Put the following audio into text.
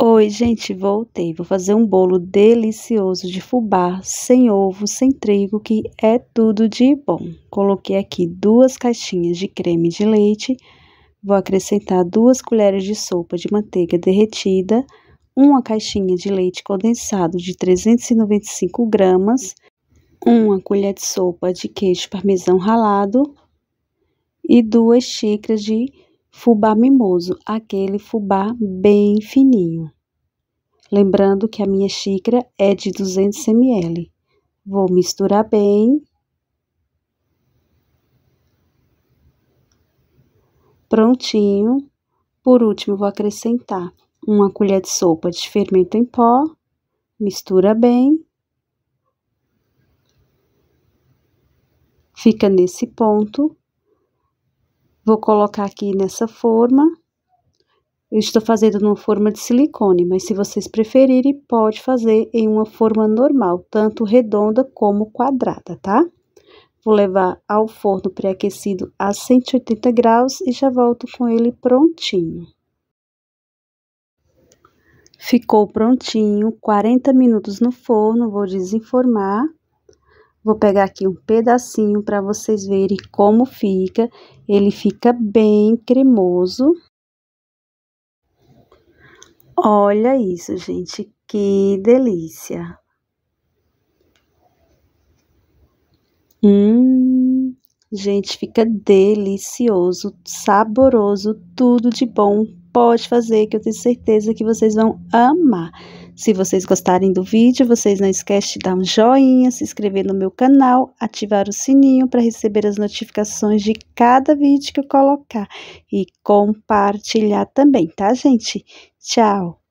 Oi, gente, voltei. Vou fazer um bolo delicioso de fubá, sem ovo, sem trigo, que é tudo de bom. Coloquei aqui duas caixinhas de creme de leite, vou acrescentar duas colheres de sopa de manteiga derretida, uma caixinha de leite condensado de 395 gramas, uma colher de sopa de queijo parmesão ralado e duas xícaras de Fubá mimoso, aquele fubá bem fininho. Lembrando que a minha xícara é de 200 ml. Vou misturar bem. Prontinho. Por último, vou acrescentar uma colher de sopa de fermento em pó. Mistura bem. Fica nesse ponto. Vou colocar aqui nessa forma. Eu estou fazendo numa forma de silicone, mas se vocês preferirem, pode fazer em uma forma normal, tanto redonda como quadrada, tá? Vou levar ao forno pré-aquecido a 180 graus e já volto com ele prontinho. Ficou prontinho, 40 minutos no forno, vou desenformar. Vou pegar aqui um pedacinho para vocês verem como fica. Ele fica bem cremoso. Olha isso, gente, que delícia! Hum, gente, fica delicioso, saboroso, tudo de bom. Pode fazer, que eu tenho certeza que vocês vão amar. Se vocês gostarem do vídeo, vocês não esquecem de dar um joinha, se inscrever no meu canal, ativar o sininho para receber as notificações de cada vídeo que eu colocar e compartilhar também, tá, gente? Tchau!